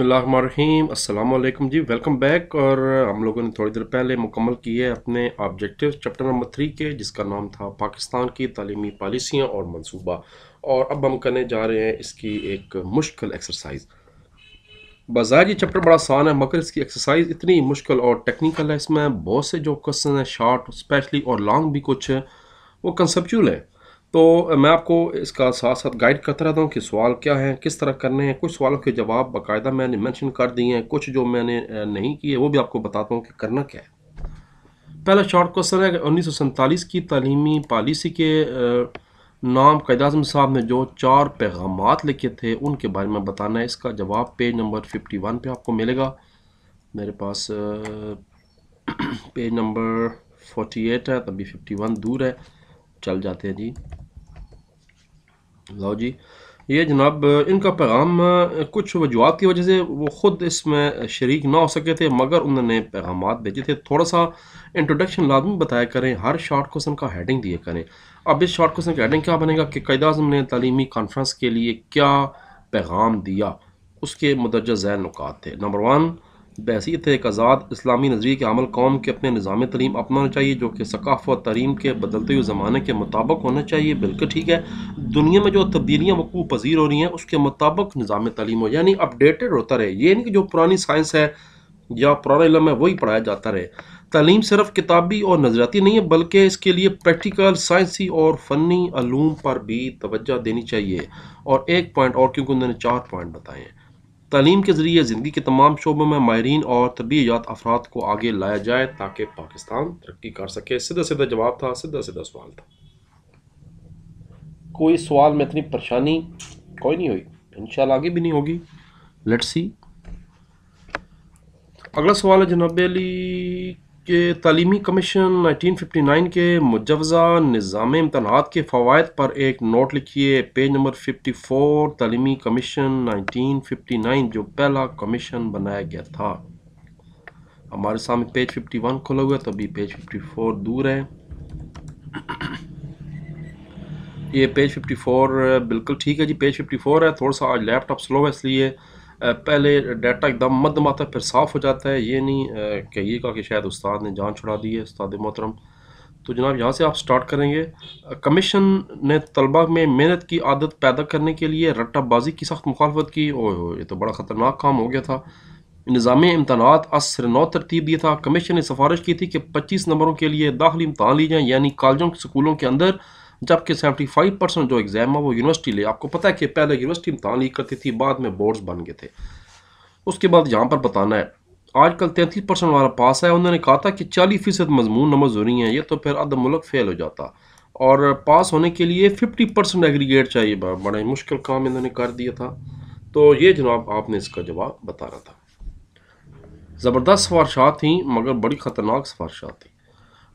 अस्सलाम वालेकुम जी welcome back और हम लोगों ने थोड़ी देर पहले मुकम्मल किए अपने ऑब्जेक्टिव चैप्टर नंबर थ्री के जिसका नाम था पाकिस्तान की तलीमी पॉलिसियाँ और मनसूबा और अब हम करने जा रहे हैं इसकी एक मुश्किल एक्सरसाइज बाज़ार ये चैप्टर बड़ा आसान है मगर इसकी एक्सरसाइज इतनी मुश्किल और टेक्निकल है इसमें बहुत से जो क्वेश्चन हैं शार्ट स्पेशली और लॉन्ग भी कुछ वो कंसेपचुअल है तो मैं आपको इसका साथ साथ गाइड करता रहता हूँ कि सवाल क्या है किस तरह करने हैं कुछ सवालों के जवाब बाकायदा मैंने मैंशन कर दिए हैं कुछ जो मैंने नहीं किए वो भी आपको बताता हूँ कि करना क्या है पहला शॉर्ट क्वेश्चन है उन्नीस की तलीमी पॉलिसी के नाम कैद अजम साहब ने जो चार पैगाम लिखे थे उनके बारे में बताना है इसका जवाब पेज नंबर 51 पे आपको मिलेगा मेरे पास पेज नंबर 48 है तभी 51 दूर है चल जाते हैं जी लो जी ये जनाब इनका पैगाम कुछ वजूहत की वजह से वो ख़ुद इसमें शरीक ना हो सके थे मगर उन्होंने पैगाम भेजे थे थोड़ा सा इंट्रोडक्शन लाजमी बताया करें हर शॉर्ट क्वेश्चन का हेडिंग दिया करें अब इस शॉर्ट क्वेश्चन का हेडिंग क्या बनेगा कि कैद अजम ने तलीमी कॉन्फ्रेंस के लिए क्या पैगाम दिया उसके मदरजा जैन नुकात थे नंबर वन बहसीत एक आज़ाद इस्लामी नज़रिए के अमल कौम के अपने निज़ाम तलीम अपनाना चाहिए जो कि सकाफ़ और तरीम के बदलते हुए ज़माने के मुताबिक होना चाहिए बिल्कुल ठीक है दुनिया में जो तब्दीलियाँ वकूफ़ पजीर हो रही हैं उसके मुताबिक निज़ाम तलीम हो यानी अपडेटेड होता रहे ये नहीं कि जो पुरानी साइंस है या पुराना इलम है वही पढ़ाया जाता रहे तलीम सिर्फ किताबी और नज़रियाती नहीं है बल्कि इसके लिए प्रैक्टिकल साइंसी और फ़नी आलूम पर भी तोज्जा देनी चाहिए और एक पॉइंट और क्योंकि उन्होंने चार पॉइंट बताए हैं तालीम के ज़रिए ज़िंदगी के तमाम शोबों में माहरीन और तबीयात अफराद को आगे लाया जाए ताकि पाकिस्तान तरक्की कर सके सीधा सीधा जवाब था सीधा सीधा सवाल था कोई सवाल में इतनी परेशानी कोई नहीं हुई इन आगे भी नहीं होगी लेट्स सी अगला सवाल है जनाब अली कि तलीमी कमीशन 1959 के मुजवज़ा निज़ाम इम्तनात के फ़वाद पर एक नोट लिखिए पेज नंबर 54 तलीमी कमीशन 1959 जो पहला कमीशन बनाया गया था हमारे सामने पेज 51 खुला हुआ तो अभी पेज 54 दूर है ये पेज 54 बिल्कुल ठीक है जी पेज 54 है थोड़ा सा आज लैपटॉप स्लो है इसलिए पहले डाटा एकदम मद माता फिर साफ़ हो जाता है ये नहीं कहिएगा कि शायद उस्ताद ने जान छुड़ा दी है उस्ताद मोहतरम तो जनाब यहाँ से आप स्टार्ट करेंगे कमीशन ने तलबा में मेहनत की आदत पैदा करने के लिए रट्टाबाजी की सख्त मुखालफत की ओह ये तो बड़ा ख़तरनाक काम हो गया था निज़ाम इम्तान असर नौ तरतीब दिया था कमीशन ने सिफारिश की थी कि पच्चीस नंबरों के लिए दाखिल इम्तहान ली जाएँ यानी कॉलेजों स्कूलों के अंदर जबकि 75 परसेंट जो एग्ज़ाम है वो यूनिवर्सिटी ले आपको पता है कि पहले यूनिवर्सिटी इम्तहान लीक करती थी बाद में बोर्ड्स बन गए थे उसके बाद यहाँ पर बताना है आजकल तैंतीस परसेंट वाला पास है उन्होंने कहा था कि चालीस फीसद मजमून नंबर जरूरी है ये तो फिर अद मुल्क फेल हो जाता और पास होने के लिए फिफ्टी परसेंट एग्रीगेट चाहिए बड़ा ही मुश्किल काम इन्होंने कर दिया था तो ये जनाब आपने इसका जवाब बताना था ज़बरदस्त सिफारशात थी मगर बड़ी ख़तरनाक सिफारशात थी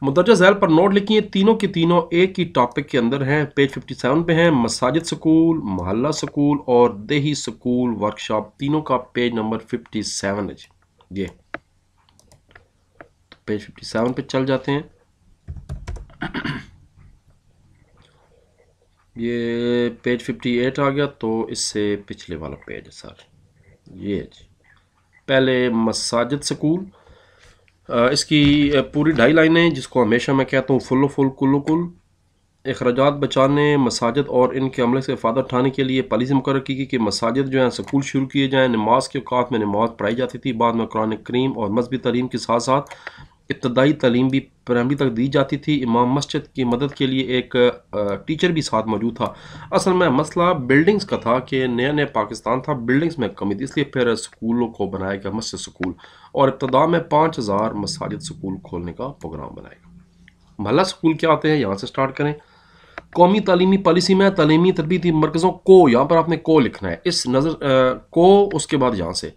मुदरजा जैल पर नोट लिखिए तीनों के तीनों एक ही टॉपिक के अंदर हैं पेज 57 पे हैं मसाजिद स्कूल मोहल्ला स्कूल और देही स्कूल वर्कशॉप तीनों का पेज नंबर 57 है जी ये तो पेज 57 पे चल जाते हैं ये पेज 58 आ गया तो इससे पिछले वाला पेज है सर ये जी पहले मसाजिद स्कूल इसकी पूरी ढाई लाइनें जिसको हमेशा मैं कहता हूँ फुल फुल कुल कुल अखराज बचाने मसाजद और इनके अमले से फायदा उठाने के लिए पॉलिसी मुकर की गई कि मसाजद जो है स्कूल शुरू किए जाएँ नमाज के अवकात में नमाज पढ़ाई जाती थी बाद में कुरान करीम और मजहबी तरीम के साथ साथ इब्तदाई तलीम भी प्राइमरी तक दी जाती थी इमाम मस्जिद की मदद के लिए एक टीचर भी साथ मौजूद था असल में मसला बिल्डिंग्स का था कि नया नया पाकिस्तान था बिल्डिंग्स में कमी थी इसलिए फिर स्कूलों को बनाया गया मस्जिद स्कूल और इब्तदा में पाँच हज़ार मसाजिद स्कूल खोलने का प्रोग्राम बनाया गया महला स्कूल क्या आते हैं यहाँ से स्टार्ट करें कौमी तलीमी पॉलिसी में तलीमी तरबीती मरकज़ों को यहाँ पर आपने को लिखना है इस नज़र को उसके बाद यहाँ से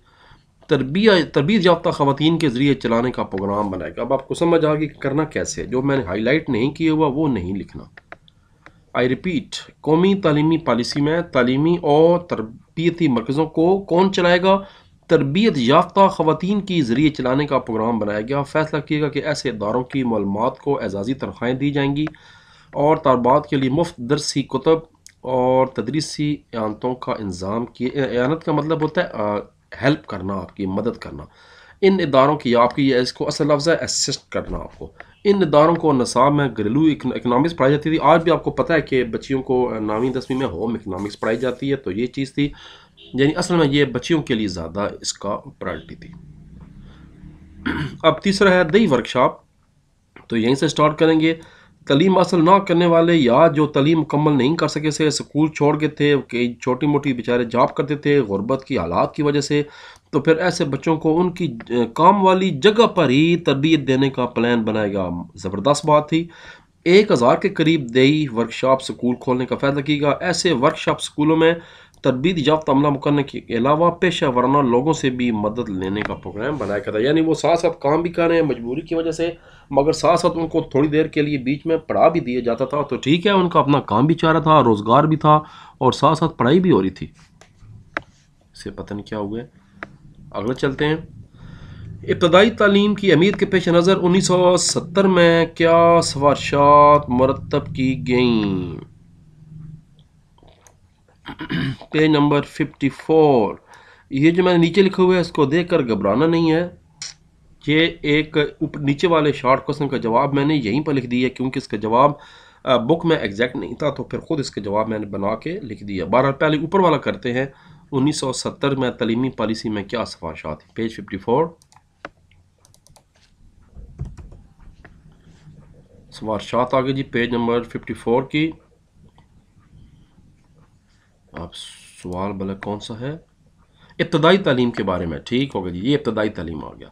तरबिया तरबियत याफ्ता खातन के ज़रिए चलाने का प्रोग्राम बनाएगा अब आपको समझ आ गई करना कैसे जो मैंने हाईलाइट नहीं किया हुआ वो नहीं लिखना आई रिपीट कौमी तलीमी पॉलिसी में तलीमी और तरबियती मरकज़ों को कौन चलाएगा तरबियत याफ्ता ख़वान के ज़रिए चलाने का प्रोग्राम बनाया गया फैसला किएगा कि ऐसे इदारों की मालूम को एजाजी तनख्वाहें दी जाएंगी और तरबात के लिए मुफ्त दरसी कुतब और तदरीसी आनतों का इंजाम किए आनत का मतलब होता है हेल्प करना आपकी मदद करना इन इदारों की आपकी ये इसको असल लफ्ज़ है असिस्ट करना आपको इन इदारों को नसाब में घरेलू इकनॉमिक्स पढ़ाई जाती थी आज भी आपको पता है कि बच्चियों को नौवीं दसवीं में होम इकनॉमिक्स पढ़ाई जाती है तो ये चीज़ थी यानी असल में ये बच्चियों के लिए ज़्यादा इसका प्रायरिटी थी अब तीसरा है दही वर्कशॉप तो यहीं से स्टार्ट करेंगे तलीम हासिल ना करने वाले या जो तलीम मुकम्मल नहीं कर सके से स्कूल छोड़ गए थे कई छोटी मोटी बेचारे जॉब करते थे गुर्बत की हालात की वजह से तो फिर ऐसे बच्चों को उनकी काम वाली जगह पर ही तरबियत देने का प्लान बनाएगा ज़बरदस्त बात थी एक हज़ार के करीब दही वर्कशॉप स्कूल खोलने का की किया ऐसे वर्कशॉप स्कूलों में तरबीत याफ्त अमला मुकरने के अलावा पेशा वराना लोगों से भी मदद लेने का प्रोग्राम बनाया गया था यानी वो साथ साथ काम भी कर रहे हैं मजबूरी की वजह से मगर साथ साथ उनको थोड़ी देर के लिए बीच में पढ़ा भी दिया जाता था तो ठीक है उनका अपना काम भी चाह रहा था रोज़गार भी था और साथ साथ पढ़ाई भी हो रही थी इससे पता नहीं क्या हुआ अगला चलते हैं इब्तदाई तालीम की अमीर के पेश नज़र उन्नीस सौ सत्तर में क्या सवारशात मरतब की गई पेज नंबर फिफ्टी फोर ये जो मैंने नीचे लिखा हुआ है इसको देखकर घबराना नहीं है ये एक उप नीचे वाले शॉर्ट क्वेश्चन का जवाब मैंने यहीं पर लिख दिया है क्योंकि इसका जवाब बुक में एग्जैक्ट नहीं था तो फिर ख़ुद इसका जवाब मैंने बना के लिख दिया बारह पहले ऊपर वाला करते हैं 1970 में तलीमी पॉलिसी में क्या सफाशात थी पेज 54 सफारशात आगे जी पेज नंबर 54 की अब सवाल भला कौन सा है इब्तदाई तालीम के बारे में ठीक हो गया जी ये इब्तदाई तालीम आ गया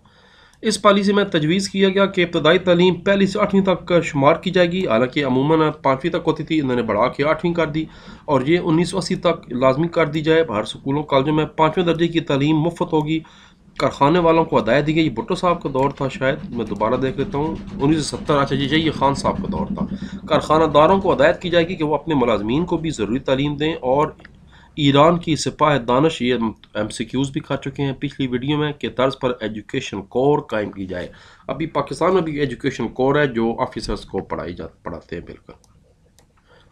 इस पॉलिसी में तजवीज़ किया गया कि इब्तदाई तालीम पहली से आठवीं तक का शुमार की जाएगी हालांकि अमूमन पाँचवीं तक होती थी इन्होंने बढ़ा के आठवीं कर दी और ये उन्नीस सौ अस्सी तक लाजमी कर दी जाए हर स्कूलों कॉलेजों में पाँचवें दर्जे की तालीम मुफ्त होगी कारखाने वालों को हदायत दी गई भुट्टो साहब का दौर था शायद मैं दोबारा देख लेता हूँ उन्नीस सौ सत्तर अच्छा जी ये खान साहब का दौर था कारखानादारों को हदायत की जाएगी कि वो अपने मुलाजमीन को भी ज़रूरी तालीम दें और ईरान की सिपाह दानश ये एम भी खा चुके हैं पिछली वीडियो में कि तर्ज पर एजुकेशन कोर कायम की जाए अभी पाकिस्तान में भी एजुकेशन कोर है जो ऑफिसर्स को पढ़ाई जा पढ़ाते हैं बिल्कुल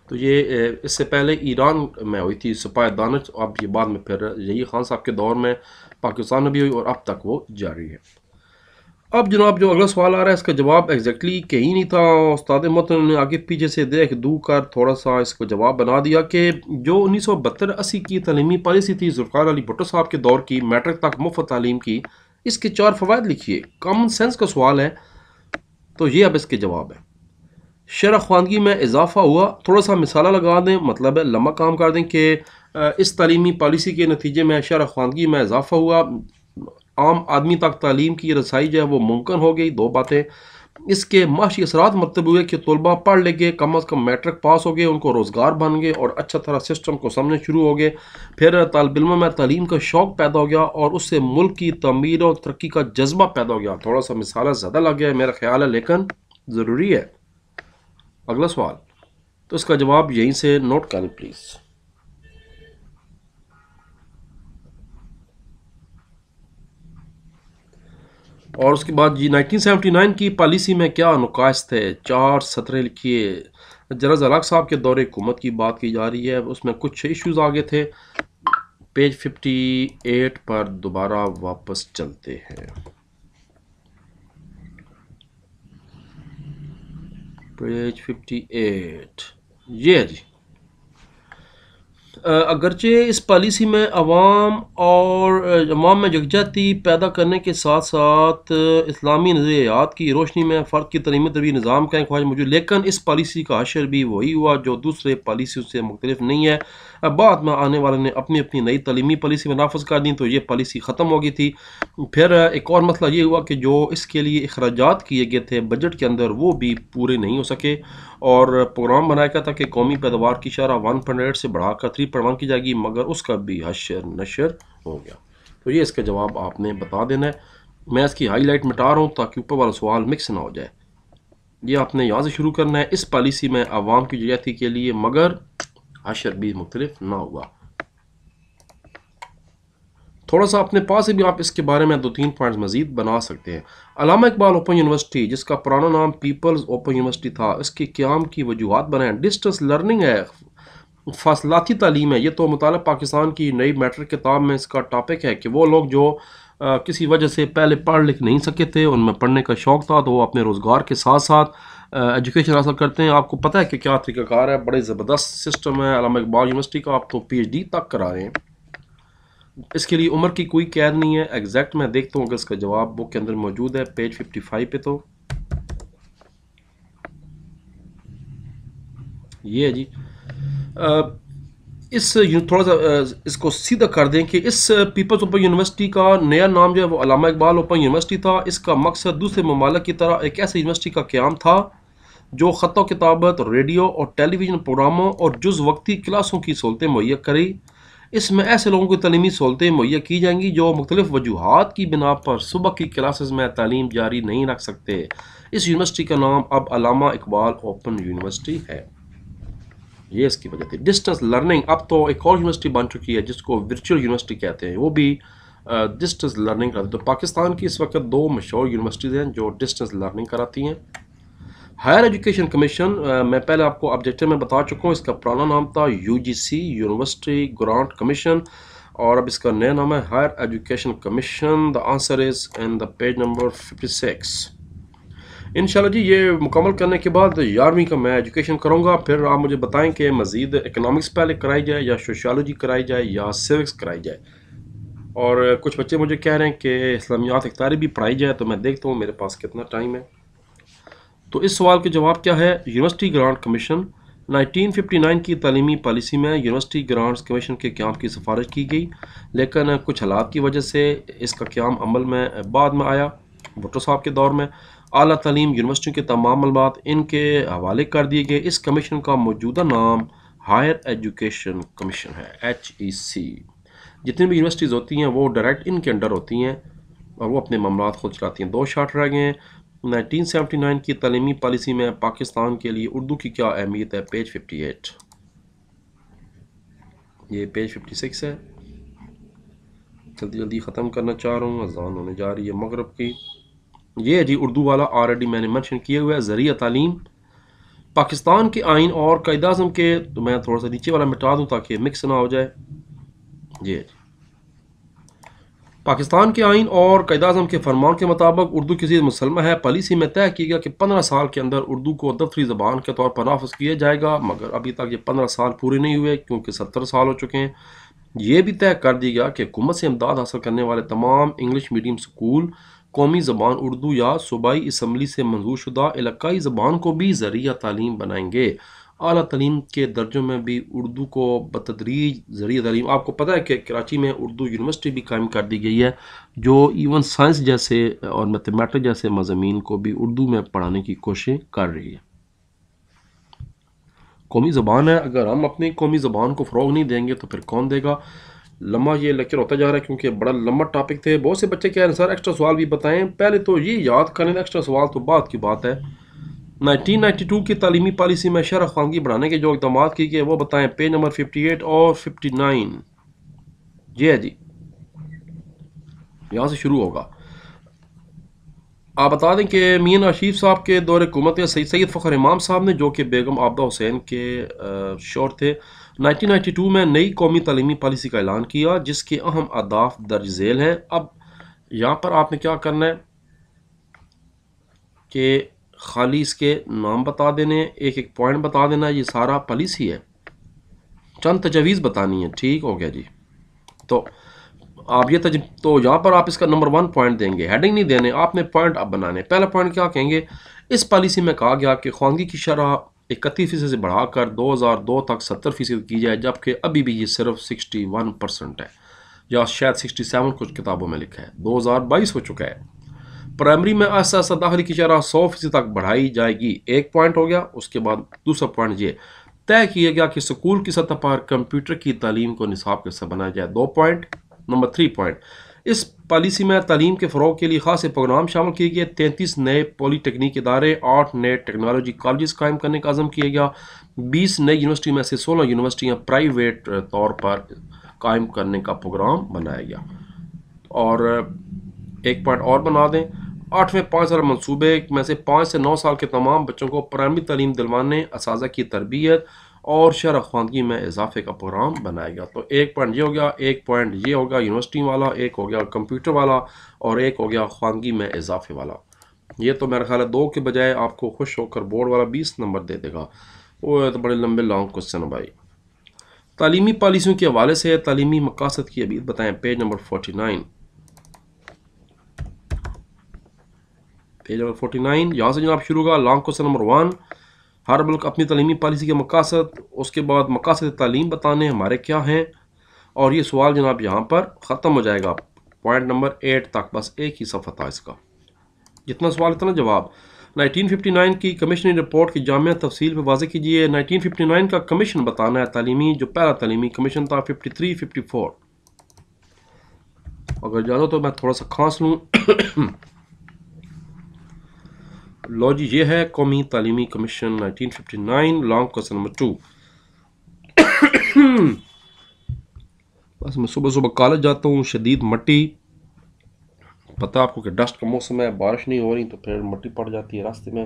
तो ये इससे पहले ईरान में हुई थी सिपाह दानश अब ये बाद में फिर यही खान साहब के दौर में पाकिस्तान में भी हुई और अब तक वो जारी है अब जनाब जो अगला सवाल आ रहा है इसका जवाब एग्जैक्टली कहीं नहीं था उस्ताद मतन ने आगे पीछे से देख दू कर थोड़ा सा इसको जवाब बना दिया कि जो उन्नीस सौ बहत्तर अस्सी की तलीमी पॉलिसी थी जुल्फ़ार अली भुट्टो साहब के दौर की मैट्रिक तक मुफ्त तालीम की इसके चार फवायद लिखिए कॉमन सेंस का सवाल है तो ये अब इसके जवाब है शरा खानगी में इजाफा हुआ थोड़ा सा मिसाल लगा दें मतलब है लम्बा काम कर दें कि इस तलीमी पॉलिसी के नतीजे में शरा खानगी में इजाफा हुआ आम आदमी तक तालीम की रसाई जो है वो मुमकिन हो गई दो बातें इसके माशी असरात मतलब हुए कि तलबा पढ़ लेंगे कम अज़ कम मैट्रिक पास हो गए उनको रोज़गार बन गए और अच्छा तरह सिस्टम को समझने शुरू हो गए फिर तलब में तालीम का शौक़ पैदा हो गया और उससे मुल्क की तमीर और तरक्की का जज्बा पैदा हो गया थोड़ा सा मिसाला ज़्यादा लग गया है मेरा ख्याल है लेकिन ज़रूरी है अगला सवाल तो इसका जवाब यहीं से नोट करें प्लीज़ और उसके बाद जी 1979 की पॉलिसी में क्या नुकाश थे चार सतरें लिखिए जरा जलाक साहब के दौरे हुकूमत की बात की जा रही है उसमें कुछ इश्यूज आगे थे पेज 58 पर दोबारा वापस चलते हैं पेज 58 ये जी अगरचे इस पॉलिसी में अवाम और अवाम में जगजाती पैदा करने के साथ साथ इस्लामी नज़रियात की रोशनी में फ़र्द की तरमीत भी निज़ाम का ख्वाहिश मुझे लेकिन इस पॉलिसी का अशर भी वही हुआ जो दूसरे पॉलिसी से मुख्तलिफ नहीं है अब बाद में आने वाले ने अपनी अपनी नई तलीमी पॉलिसी में नाफज कर दी तो ये पॉलिसी ख़त्म हो गई थी फिर एक और मसला ये हुआ कि जो इसके लिए अखराज किए गए थे बजट के अंदर वो भी पूरे नहीं हो सके और प्रोग्राम बनाया गया था कि कौमी पैदावार की शरह वन पॉइंट एट से बढ़ाकर थ्री पॉइंट वन की जाएगी मगर उसका भी हशर नशर हो गया तो ये इसका जवाब आपने बता देना है मैं इसकी हाईलाइट मिटा रहा हूँ ताकि ऊपर वाला सवाल मिक्स ना हो जाए ये आपने यहाँ से शुरू करना है इस पॉलिसी में आवाम की जजाती के लिए मगर अशर भी मुख्तलिफ ना हुआ थोड़ा सा अपने पास से भी आप इसके बारे में दो तीन पॉइंट्स मजीद बना सकते हैं अलामा इकबाल ओपन यूनिवर्सिटी जिसका पुराना नाम पीपल्स ओपन यूनिवर्सिटी था इसके क्याम की वजूहत बनाए डिस्टेंस लर्निंग है फासलाती तालीम है ये तो मुताल पाकिस्तान की नई मैटर किताब में इसका टॉपिक है कि वो लोग जो आ, किसी वजह से पहले पढ़ लिख नहीं सके थे उनमें पढ़ने का शौक़ था तो वो अपने रोज़गार के साथ साथ एजुकेशन हासिल करते हैं आपको पता है कि क्या तरीकाकार है बड़े ज़बरदस्त सिस्टम है अलामा इकबाल यूनिवर्सिटी का आप तो डी तक करा रहे हैं इसके लिए उम्र की कोई कैद नहीं है एग्जैक्ट मैं देखता हूँ अगर इसका जवाब बुक के अंदर मौजूद है पेज फिफ्टी फाइव पे तो ये है जी इस थोड़ा सा इसको सीधा कर दें कि इस पीपल्स ओपन यूनिवर्सिटी का नया नाम जो है वो अलामा इकबाल ओपन यूनिवर्सिटी था इसका मकसद दूसरे ममालक की तरह एक ऐसी यूनिवर्सिटी का क्याम था जो ख़त किताबत रेडियो और टेलीविज़न प्रोग्रामों और जुज़ वक्ती क्लासों की सहूलतें मुहैया करी इसमें ऐसे लोगों की तलीमी सहूलतें मुहैया की जाएंगी जो मुख्तलिफ़ वजूहत की बिना पर सुबह की क्लासेस में तालीम जारी नहीं रख सकते इस यूनिवर्सिटी का नाम अब अलामा इकबाल ओपन यूनिवर्सिटी है ये इसकी वजह थी डिस्टेंस लर्निंग अब तो एक और यूनिवर्सिटी बन चुकी है जिसको वर्चुअल यूनिवर्सिटी कहते हैं वो भी डिस्टेंस लर्निंग कराती तो पाकिस्तान की इस वक्त दो मशहूर यूनिवर्सिटीज़ हैं जो डिस्टेंस लर्निंग कराती हैं हायर एजुकेशन कमीशन मैं पहले आपको ऑब्जेक्टिव में बता चुका हूँ इसका पुराना नाम था यू यूनिवर्सिटी ग्रांट कमीशन और अब इसका नया नाम है higher education commission the answer is in the page number fifty six in जी ये मुकम्मल करने के बाद ग्यारहवीं का मैं एजुकेशन करूँगा फिर आप मुझे बताएं कि मज़ीद इकनॉमिक्स पहले कराई जाए या सोशालॉजी कराई जाए या सिविक्स कराई जाए और कुछ बच्चे मुझे कह रहे हैं कि इस्लामियात अख्तारी भी पढ़ाई जाए तो मैं देखता हूँ मेरे पास कितना टाइम है तो इस सवाल के जवाब क्या है यूनिवर्सिटी ग्रांट कमीशन 1959 की तलीमी पॉलिसी में यूनिवर्सिटी ग्रांट्स कमीशन के क्याम की सिफारिश की गई लेकिन कुछ हालात की वजह से इसका क्याम अमल में बाद में आया भुट्टो साहब के दौर में अली तलीम यूनिवर्सिटियों के तमाम मलबात इनके हवाले कर दिए गए इस कमीशन का मौजूदा नाम हायर एजुकेशन कमीशन है एच ई सी जितनी भी यूनिवर्सिटीज़ होती हैं वो डायरेक्ट इनके अंडर होती हैं और वो अपने मामला खुद चलाती हैं दो शार्ट रह गए हैं नाइनटीन सेवेंटी नाइन की तलीमी पॉलिसी में पाकिस्तान के लिए उर्दू की क्या अहमियत है पेज फिफ्टी एट ये पेज फिफ्टी सिक्स है जल्दी जल्दी ख़त्म करना चाह रहा हूँ अजान होने जा रही है मगरब की ये है जी उर्दू वाला ऑलरेडी मैंने मैंशन किया हुआ है ज़रिया तालीम पाकिस्तान के आइन और कैदाजम अजम के तो मैं थोड़ा सा नीचे वाला मिटा दूँ ताकि मिक्स ना हो जाए जी जी पाकिस्तान के आइन और कैदाजम अजम के फरमान के मुताबिक उर्दू किसी मुसलम है पॉलिसी में तय किया गया कि पंद्रह साल के अंदर उर्दू को दफ्तरी ज़बान के तौर पर नाफज किया जाएगा मगर अभी तक ये पंद्रह साल पूरे नहीं हुए क्योंकि सत्तर साल हो चुके हैं ये भी तय कर दिया गया कि हुकूमत से इमदाद हासिल करने वाले तमाम इंग्लिश मीडियम स्कूल कौमी ज़बान उर्दू या सूबाई इसम्बली से मंजूर शुदा इलाकई ज़बान को भी ज़रिया तालीम बनाएंगे अली तलीम के दर्जों में भी उर्दू को बतदरीज ज़रिए तलीम आपको पता है कि कराची में उर्दू यूनिवर्सिटी भी कायम कर दी गई है जो इवन साइंस जैसे और मैथमेटिक जैसे मजामी को भी उर्दू में पढ़ाने की कोशिश कर रही है कौमी ज़बान है अगर हम अपनी कौमी ज़बान को फ़रोग नहीं देंगे तो फिर कौन देगा लम्बा ये लेक्चर होता जा रहा है क्योंकि बड़ा लंबा टॉपिक थे बहुत से बच्चे कह रहे हैं सर एक्स्ट्रा सवाल भी बताएं पहले तो ये याद कर लेना एक्स्ट्रा सवाल तो बाद की बात है 1992 की तालीमी पॉलिसी में शरह खानगी बढ़ाने के जो इकदाम किए गए वो बताएं पेज नंबर 58 और 59 जी है हाँ जी यहाँ से शुरू होगा आप बता दें कि मीन आशीफ साहब के दौर हुकूमत सैद सैद फ़खर इमाम साहब ने जो कि बेगम आबदा हुसैन के शोर थे 1992 में नई कौमी तलीमी पॉलिसी का ऐलान किया जिसके अहम अदाफ दर्ज झेल हैं अब यहाँ पर आपने क्या करना है कि खाली इसके नाम बता देने एक एक पॉइंट बता देना ये सारा पॉलिसी है चंद तजवीज़ बतानी है ठीक हो गया जी तो आप ये था तो, तो यहाँ पर आप इसका नंबर वन पॉइंट देंगे हेडिंग नहीं देने आपने पॉइंट आप बनाने पहला पॉइंट क्या कहेंगे इस पॉलिसी में कहा गया कि खानगी की शरह इकतीस फीसद से बढ़ाकर 2002 तक 70 फीसद की जाए जबकि अभी भी ये सिर्फ 61 परसेंट है या शायद 67 कुछ किताबों में लिखा है 2022 हो चुका है प्राइमरी में आस्ता आस्ता दाखिल की शरह सौ फीसद तक बढ़ाई जाएगी एक पॉइंट हो गया उसके बाद दूसरा पॉइंट ये तय किया गया कि स्कूल की सतह पर कंप्यूटर की तालीम को निसाब कैसे बनाया जाए दो पॉइंट नंबर थ्री पॉइंट इस पॉलिसी में तालीम के फ़रोग के लिए खास प्रोग्राम शामिल किए गए तैंतीस नए पॉलीटेक्निक इदारे आठ नए टेक्नोलॉजी कॉलेज कायम करने का आजम किया गया बीस नई यूनिवर्सिटी में से सोलह यूनिवर्सिटियाँ प्राइवेट तौर पर कायम करने का प्रोग्राम बनाया गया और एक पॉइंट और बना दें आठवें पाँच हज़ार मनसूबे में से पाँच से नौ साल के तमाम बच्चों को प्रायमरी तलीम दिलवाने इस की तरबियत और शरा खानगी में इजाफे का प्रोग्राम बनाएगा तो एक पॉइंट ये हो गया एक पॉइंट ये होगा यूनिवर्सिटी वाला एक हो गया कंप्यूटर वाला और एक हो गया खानगी में इजाफे वाला ये तो मेरा ख्याल है दो के बजाय आपको खुश होकर बोर्ड वाला बीस नंबर दे देगा वो तो बड़े लंबे लॉन्ग क्वेश्चन है भाई तालीमी पॉलिसियों के हवाले से तलीमी मकासद की अबीत बताएं page number forty nine page number forty nine यहाँ से जनाब शुरू होगा लॉन्ग क्वेश्चन नंबर वन हर मुल्क अपनी तलीमी पॉलिसी के मकासद उसके बाद मकासद तलीम बताने हमारे क्या हैं और ये सवाल जनाब यहाँ पर ख़त्म हो जाएगा पॉइंट नंबर एट तक बस एक ही सफर था इसका जितना सवाल इतना जवाब 1959 की कमिश्नरी रिपोर्ट की जाम तफसील पर वाजे कीजिए 1959 का कमीशन बताना है तलीमी जो पहला तलीमी कमीशन था 53 54 अगर जानो तो मैं थोड़ा सा खांस लूँ लॉ जी ये है कौमी तालीमी commission nineteen fifty nine long question number two बस मैं सुबह सुबह कॉलेज जाता हूँ शदीद मट्टी पता आपको कि डस्ट का मौसम है बारिश नहीं हो रही तो फिर मट्टी पड़ जाती है रास्ते में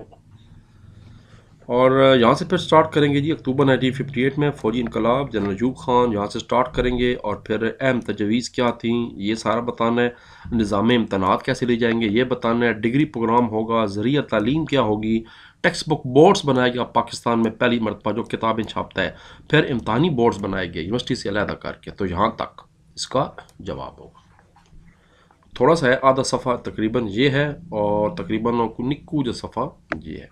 और यहाँ से फिर स्टार्ट करेंगे जी अक्टूबर 1958 में फौजी इनकलाब जनरल यूब खान यहाँ से स्टार्ट करेंगे और फिर अहम तजवीज़ क्या थी ये सारा बताना है निज़ाम इम्तनात कैसे ले जाएंगे ये बताना है डिग्री प्रोग्राम होगा ज़रिया तालीम क्या होगी टेक्स्ट बुक बोर्ड्स बनाए गए पाकिस्तान में पहली मरतबा जो किताबें छापता है फिर इम्तानी बोर्ड्स बनाए गए यूनिवर्सिटी से अलहदा करके तो यहाँ तक इसका जवाब होगा थोड़ा सा है आधा सफ़ा तकरीबन ये है और तकरीबन निकू जो सफ़ा ये है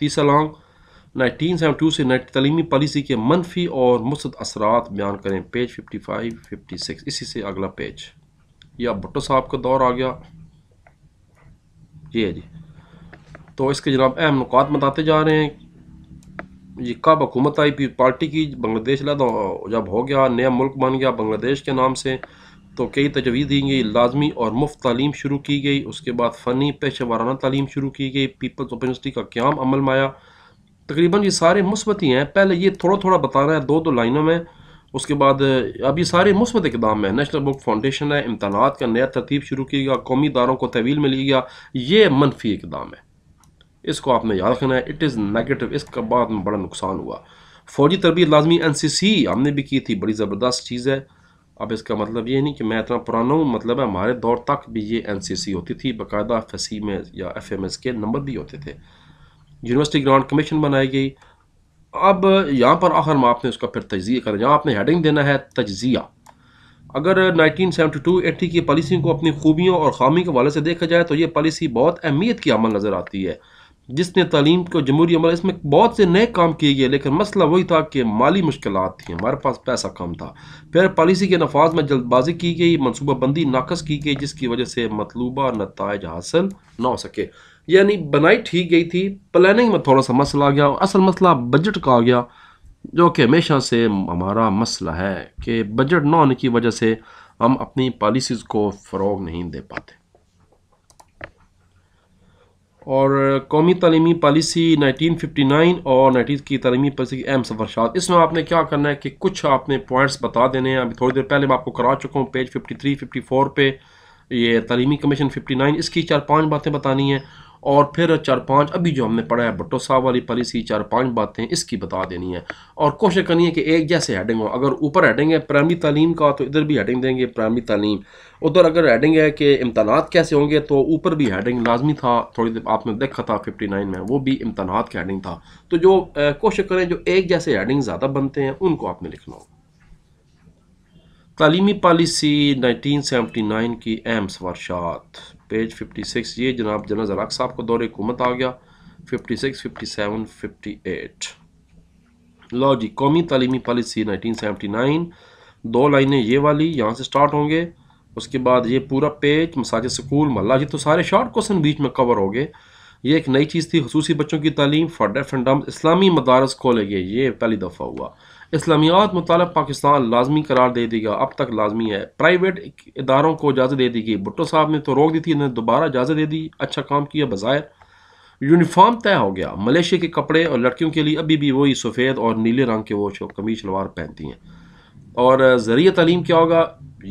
तीसरा लॉन्ग टू से तलीमी पॉलिसी के मनफी और मुस्त असरात बयान करें page fifty five fifty six इसी से अगला पेज यह भुट्टो साहब का दौर आ गया ये है जी तो इसके जनाब अहम नुकात बताते जा रहे हैं ये कब हुकूमत आई फिर पार्टी की बांग्लादेश लदा जब हो गया नया मुल्क बन गया बांग्लादेश के नाम से तो कई तजवीज़ दी गई लाजमी और मुफ्त तालीम शुरू की गई उसके बाद फ़नी पेशे वाराना तालीम शुरू की गई पीपल्स ओपन यूनिवर्सिटी का क्याम अमल में आया तकरीबन ये सारे मुस्बत ही हैं पहले ये थोड़ा थोड़ा बता रहे है दो दो लाइनों में उसके बाद अब ये सारे मुस्बत इकदाम है नेशनल बुक फाउंडेशन है इम्तानात का नया तरतीब शुरू किया गया कौमी दारों को तवील में लिया गया ये मनफी इकदाम है इसको आपने याद रखना है इट इज़ नेगेटिव इसका बाद में बड़ा नुकसान हुआ फौजी तरबियत लाजमी एन सी सी हमने भी की थी बड़ी ज़बरदस्त चीज़ है अब इसका मतलब ये नहीं कि मैं इतना पुराना हूँ मतलब है हमारे दौर तक भी ये एन होती थी बाकायदा एफ एस सी में या एफ एम एस के नंबर भी होते थे यूनिवर्सिटी ग्रांट कमीशन बनाई गई अब यहाँ पर आखिर में आपने उसका फिर तजिया करना यहाँ आपने हेडिंग देना है तजिया अगर 1972 एटी की पॉलिसी को अपनी खूबियों और खामी के हवाले से देखा जाए तो ये पॉलिसी बहुत अहमियत की अमल नज़र आती है जिसने तालीम को जमहूरी अमल इसमें बहुत से नए काम किए गए लेकिन मसला वही था कि माली मुश्किल थी हमारे पास पैसा कम था फिर पॉलिसी के नफाज में जल्दबाजी की गई मनसूबाबंदी नाकस की गई जिसकी वजह से मतलूबा नतज हासिल ना हो सके यानी बनाई ठीक गई थी प्लानिंग में थोड़ा सा मसला आ गया असल मसला बजट का आ गया जो कि हमेशा से हमारा मसला है कि बजट ना होने की वजह से हम अपनी पॉलिसीज़ को फ़रोग नहीं दे पाते और कौमी तलीमी पॉलिसी 1959 और नाइटीन की तलीमी पॉलिसी की अहम सफरशात इसमें आपने क्या करना है कि कुछ आपने पॉइंट्स बता देने हैं अभी थोड़ी देर पहले मैं आपको करा चुका हूँ पेज 53, 54 पे ये तलीमी कमीशन 59 इसकी चार पांच बातें बतानी हैं और फिर चार पांच अभी जो हमने पढ़ा है भट्टो साहब वाली पॉलिसी चार पांच बातें इसकी बता देनी है और कोशिश करनी है कि एक जैसे हेडिंग हो अगर ऊपर हेडिंग है प्राइमरी तालीम का तो इधर भी हेडिंग देंगे प्राइमरी तालीम उधर अगर हेडिंग है कि इम्तानात कैसे होंगे तो ऊपर भी हेडिंग लाजमी था थोड़ी देर आपने देखा था फिफ्टी नाइन में वो भी इम्तानात का हेडिंग था तो जो कोशिश करें जो एक जैसे हेडिंग ज़्यादा बनते हैं उनको आपने लिखना होगा तालीमी पॉलिसी 1979 की एम्स वर्षात पेज 56 ये जनाब जना जराक साहब का दौर हुकूमत आ गया 56, 57, 58 लो जी कौमी तलीमी पॉलिसी 1979 दो लाइनें ये वाली यहाँ से स्टार्ट होंगे उसके बाद ये पूरा पेज मसाज स्कूल मल्ला जी तो सारे शॉर्ट क्वेश्चन बीच में कवर हो गए ये एक नई चीज़ थी खसूसी बच्चों की तालीम फॉर डेफ एंड डम इस्लामी मदारस खोले गए ये पहली दफ़ा हुआ इस्लामियात मुतालब पाकिस्तान लाजमी करार दे देगा अब तक लाजमी है प्राइवेट इदारों को इजाज़त दे दी गई भुट्टो साहब ने तो रोक दी थी इन्होंने दोबारा इजाज़त दे दी अच्छा काम किया बज़ाहिर यूनिफॉर्म तय हो गया मलेशिया के कपड़े और लड़कियों के लिए अभी भी वही सफ़ेद और नीले रंग के वो कमीज शलवार पहनती हैं और ज़रिए तलीम क्या होगा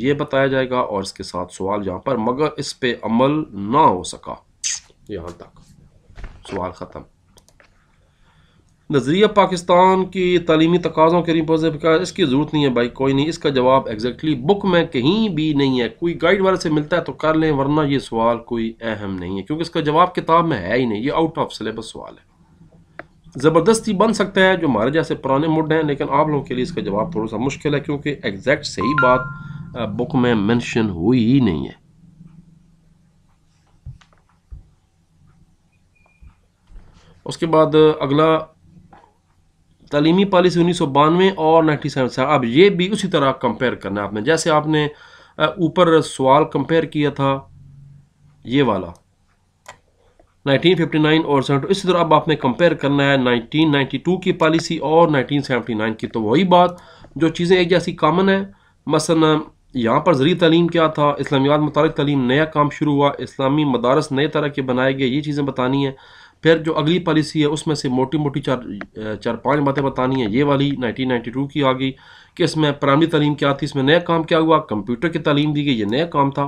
ये बताया जाएगा और इसके साथ सवाल यहाँ पर मगर इस पर अमल ना हो सका यहाँ तक सवाल ख़त्म नज़रिया पाकिस्तान की तलीमी तकाज़ों के रिपोर्ट का इसकी ज़रूरत नहीं है भाई कोई नहीं इसका जवाब एग्जैक्टली बुक में कहीं भी नहीं है कोई गाइड वाले से मिलता है तो कर लें वरना ये सवाल कोई अहम नहीं है क्योंकि इसका जवाब किताब में है ही नहीं ये आउट ऑफ सिलेबस सवाल है ज़बरदस्ती बन सकता है जो हमारे जैसे पुराने मुड हैं लेकिन आप लोगों के लिए इसका जवाब थोड़ा सा मुश्किल है क्योंकि एग्जैक्ट सही बात बुक में मैंशन हुई ही नहीं है उसके बाद अगला तलीमी पॉलिसी उन्नीस सौ बानवे और नाइन्टी सेवन से अब ये भी उसी तरह कंपेयर करना है आपने जैसे आपने ऊपर सवाल कंपेयर किया था ये वाला 1959 और सेवन इसी तरह अब आपने कंपेयर करना है 1992 की पॉलिसी और 1979 की तो वही बात जो चीज़ें एक जैसी कामन है मसलन यहाँ पर ज़रिए तलीम क्या था इस्लामियात मतलब तलीम नया काम शुरू हुआ इस्लामी मदारस नए तरह के बनाए गए ये चीज़ें बतानी है फिर जो अगली पॉलिसी है उसमें से मोटी मोटी चार चार पांच बातें बतानी है ये वाली 1992 की आ गई कि इसमें प्राइमरी तालीम क्या थी इसमें नया काम क्या हुआ कंप्यूटर की तालीम दी गई ये नया काम था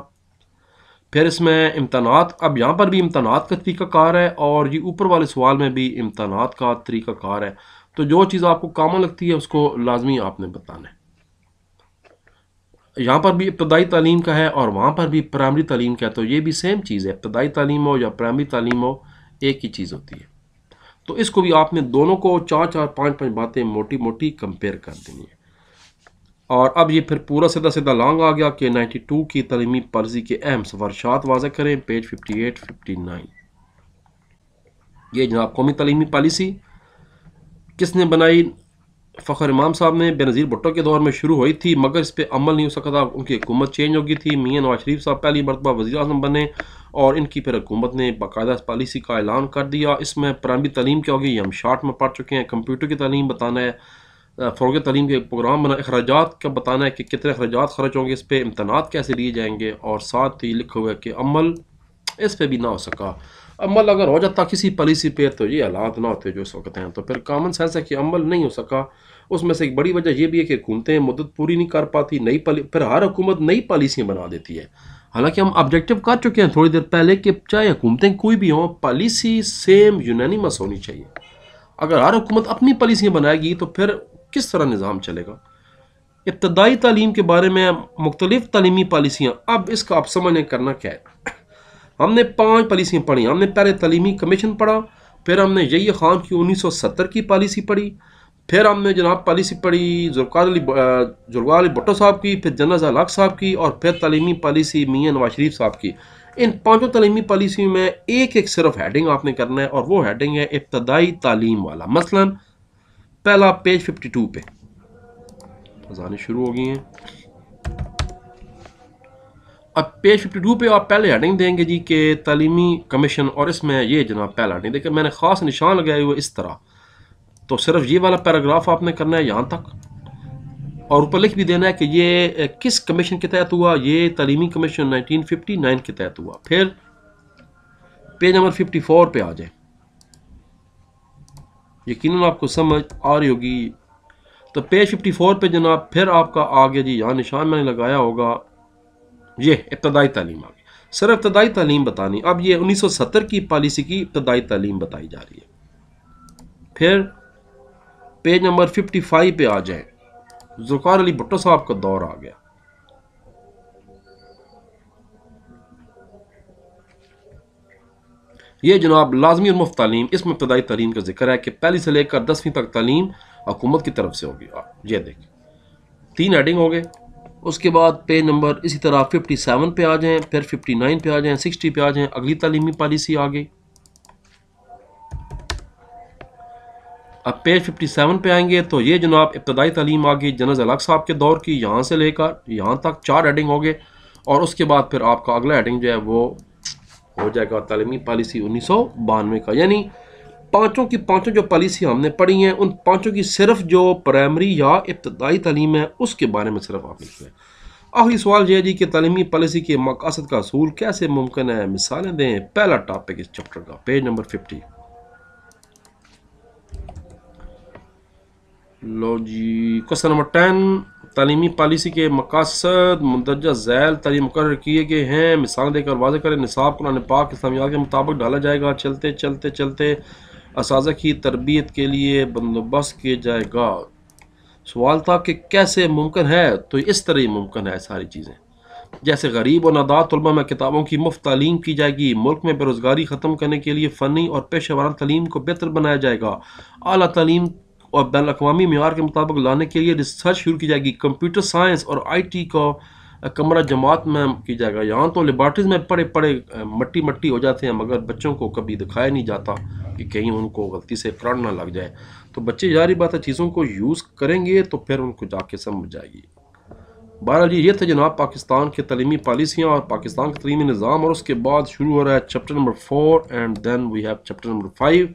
फिर इसमें इम्तनात अब यहाँ पर भी इम्तनात का तरीक़ाकार है और ये ऊपर वाले सवाल में भी इम्तनात का तरीक़ाकार है तो जो चीज़ आपको कामन लगती है उसको लाजमी आपने बताना है यहाँ पर भी इब्तदाई तालीम का है और वहाँ पर भी प्राइमरी तालीम का है तो ये भी सेम चीज़ है इब्तदाई तालीम हो या प्राइमरी तालीम हो एक ही चीज़ होती है तो इसको भी आपने दोनों को चार चार पाँच पाँच बातें मोटी मोटी कंपेयर कर देनी है और अब ये फिर पूरा सीधा सीधा लॉन्ग आ गया कि 92 की तलीमी पर्जी के अहम सफरशात वाजह करें पेज 58, 59 ये जनाब कौमी तलीमी पॉलिसी किसने बनाई फ़खर इमाम साहब ने बेनज़ीर भुट्टो के दौर में शुरू हुई थी मगर इस पर अमल नहीं हो सका था उनकी हुकूमत चेंज हो गई थी मियाँ नवाज शरीफ साहब पहली मरतबा वजी अजम बने और इनकी फिर हुकूमत ने बाकायदा इस पॉलिसी का ऐलान कर दिया इसमें प्रायमरी तलीम क्या होगी हम शार्ट में पढ़ चुके हैं कंप्यूटर की तलीम बताना है फ़रोग तलीम के प्रोग्राम बना अखराज का बताना है कि कितने अखराज खर्च होंगे इस पर इम्तनात कैसे लिए जाएंगे और साथ ही लिखा हुआ है कि अमल इस पे भी ना हो सका अमल अगर हो जाता किसी पॉलिसी पे तो ये हालात ना होते जो इस वक्त हैं तो फिर कामन सेंस है कि अमल नहीं हो सका उसमें से एक बड़ी वजह यह भी है कि हुकूमतें मदद पूरी नहीं कर पाती नई फिर हर हुकूमत नई पॉलिसियाँ बना देती है हालांकि हम ऑब्जेक्टिव कर चुके हैं थोड़ी देर पहले कि चाहे हुकूमतें कोई भी हों पॉलिसी सेम यूनानिमस होनी चाहिए अगर हर हुकूमत अपनी पॉलिसियाँ बनाएगी तो फिर किस तरह निज़ाम चलेगा इब्तदाई तालीम के बारे में मुख्तलिफ़ तलीमी पॉलिसियाँ अब इसका आप समझने करना क्या है हमने पाँच पॉलिसियाँ पढ़ी हमने पहले तलीमी कमीशन पढ़ा फिर हमने यही खान की 1970 की पॉलिसी पढ़ी फिर हमने जनाब पॉलिसी पढ़ी जुल्कार अली जुल्कार अली भुट्टो साहब की फिर जनरल हक साहब की और फिर तलीमी पॉलिसी मियाँ नवाज शरीफ साहब की इन पाँचों तलीमी पॉलिसी में एक एक सिर्फ हेडिंग आपने करना है और वो हेडिंग है इब्तदाई तालीम वाला मसलन पहला पेज फिफ्टी टू पे जानी शुरू हो गई हैं अब पेज फिफ्टी टू पर आप पहले हेडिंग देंगे जी के तलीमी कमीशन और इसमें ये जनाब पहला हेडिंग देखिए मैंने ख़ास निशान लगाए हुए इस तरह तो सिर्फ ये वाला पैराग्राफ आपने करना है यहाँ तक और ऊपर लिख भी देना है कि ये किस कमीशन के तहत हुआ ये तलीमी कमीशन 1959 के तहत हुआ फिर पेज नंबर 54 पे आ जाए यकीन आपको समझ आ रही होगी तो पेज 54 पे जनाब फिर आपका आ गया जी यहाँ निशान मैंने लगाया होगा ये इब्तदाई तालीम आ गई सर इब्तदाई तालीम बतानी अब ये सत्तर की पॉलिसी की इब्तदाई तालीम बताई जा रही है फिर पेज नंबर फाइव पर आ जाए जुकार अली भुट्टो साहब का दौर आ गया ये जनाब लाजमी और मुफ्त तालीम इसमें इब्तदाई तालीम का जिक्र है कि पहली से लेकर दसवीं तक तालीम हुकूमत की तरफ से होगी ये देखिए तीन हेडिंग हो गए उसके बाद पेज नंबर इसी तरह 57 पे आ जाएं फिर 59 पे आ जाएं 60 पे आ जाएं अगली तालीमी पॉलिसी आ गई अब पेज 57 पे आएंगे तो ये जनाब इब्तदाई तालीम आ गई जनरल अलग साहब के दौर की यहाँ से लेकर यहाँ तक चार हेडिंग हो गए और उसके बाद फिर आपका अगला हेडिंग जो है वो हो जाएगा तालीमी पॉलिसी उन्नीस का यानी पाँचों की पाँचों जो पॉलिसी हमने पढ़ी हैं उन पाँचों की सिर्फ जो प्राइमरी या इब्तदाई तलीम है उसके बारे में सिर्फ आप हैं आखिरी सवाल यह जी कि तलीमी पॉलिसी के मकासद का असूल कैसे मुमकिन है मिसालें दें पहला टॉपिक इस चैप्टर का पेज नंबर फिफ्टी लो जी क्वेश्चन नंबर टेन तलीमी पॉलिसी के मकासद मुंदजा झैल तलीम मुकर किए गए हैं मिसाल देकर वाजह करें निसाब कुरान पाक के मुताबिक डाला जाएगा चलते चलते चलते इस की तरबियत के लिए बंदोबस्त किया जाएगा सवाल था कि कैसे मुमकिन है तो इस तरह ही मुमकिन है सारी चीज़ें जैसे गरीब और नदात तलबा में किताबों की मुफ्त तालीम की जाएगी मुल्क में बेरोज़गारी ख़त्म करने के लिए फ़नी और पेशे वारा तलीम को बेहतर बनाया जाएगा अली तलीम और बैन अवी मीर के मुताबिक लाने के लिए रिसर्च शुरू की जाएगी कंप्यूटर साइंस और आई टी का कमरा जमात में की जाएगा यहाँ तो लेबार्ट्रीज में पड़े पड़े मट्टी मट्टी हो जाते हैं मगर बच्चों को कभी दिखाया नहीं जाता कि कहीं उनको गलती से करंट ना लग जाए तो बच्चे जारी बात है चीज़ों को यूज़ करेंगे तो फिर उनको जाके समझ जाएगी बहरहाल जी ये थे जनाब पाकिस्तान के तलीमी पॉलिसियाँ और पाकिस्तान के तलीमी निज़ाम और उसके बाद शुरू हो रहा है chapter number four and then we have chapter number five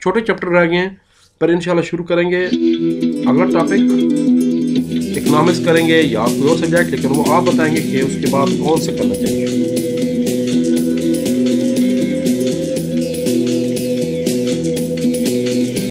छोटे चैप्टर रह गए हैं पर इंशाल्लाह शुरू करेंगे अगला टॉपिक इकोनॉमिक्स करेंगे या कोई तो और सब्जेक्ट लेकिन वो आप बताएंगे कि उसके बाद कौन से करना चाहिए